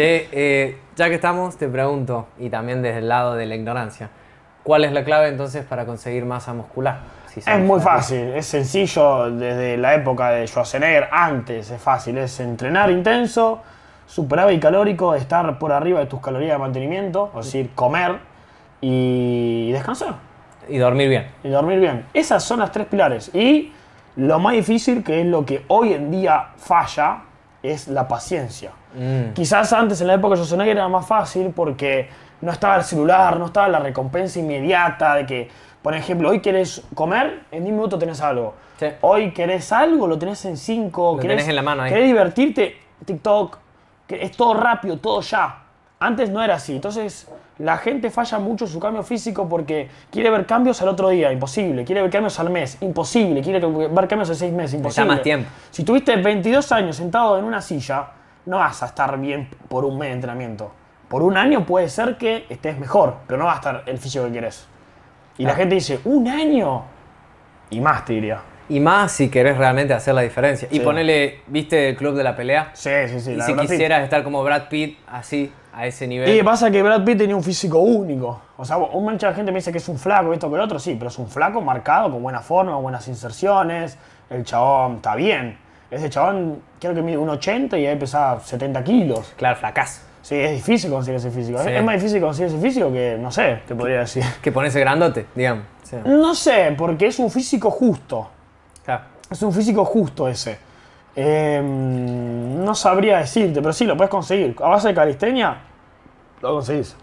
Eh, ya que estamos, te pregunto, y también desde el lado de la ignorancia, ¿cuál es la clave entonces para conseguir masa muscular? es muy fácil, es sencillo desde la época de Schwarzenegger, antes es fácil, es entrenar intenso, y calórico, estar por arriba de tus calorías de mantenimiento, es decir, comer y descansar. Y dormir bien. Y dormir bien. Esas son las tres pilares. Y lo más difícil, que es lo que hoy en día falla, es la paciencia. Mm. Quizás antes, en la época de Yosunagi, era más fácil porque no estaba el celular, no estaba la recompensa inmediata de que, por ejemplo, hoy quieres comer, en 10 minutos tenés algo. Hoy querés algo, lo tenés en 5. Lo en la mano Querés divertirte, TikTok. Es todo rápido, todo ya. Antes no era así. Entonces, la gente falla mucho su cambio físico porque quiere ver cambios al otro día, imposible. Quiere ver cambios al mes, imposible. Quiere ver cambios en seis meses, imposible. más tiempo. Si tuviste 22 años sentado en una silla, no vas a estar bien por un mes de entrenamiento. Por un año puede ser que estés mejor, pero no va a estar el físico que quieres. Y la ah. gente dice, ¿un año? Y más, te diría. Y más si querés realmente hacer la diferencia. Y ponele, ¿viste el club de la pelea? Sí, sí, sí. Y si quisieras estar como Brad Pitt, así, a ese nivel. Y pasa que Brad Pitt tenía un físico único. O sea, un mancha de gente me dice que es un flaco, esto que el otro, sí, pero es un flaco marcado, con buena forma, buenas inserciones. El chabón está bien. Ese chabón creo que mide un 80 y ahí pesaba 70 kilos. Claro, fracaso. Sí, es difícil conseguir ese físico. Es más difícil conseguir ese físico que, no sé, te podría decir. Que ponerse grandote, digamos. No sé, porque es un físico justo. Es un físico justo ese. Em, no sabría decirte, pero sí, lo puedes conseguir. A base de calistenia, lo conseguís.